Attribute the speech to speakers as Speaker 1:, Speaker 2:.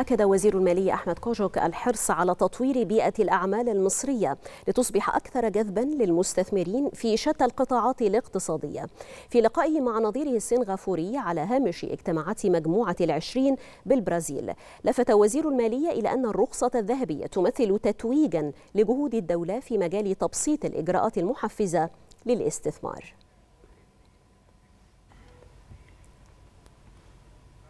Speaker 1: أكد وزير المالية أحمد كوجوك الحرص على تطوير بيئة الأعمال المصرية لتصبح أكثر جذبا للمستثمرين في شتى القطاعات الاقتصادية في لقائه مع نظيره السنغافوري على هامش اجتماعات مجموعة العشرين بالبرازيل لفت وزير المالية إلى أن الرخصة الذهبية تمثل تتويجا لجهود الدولة في مجال تبسيط الإجراءات المحفزة للاستثمار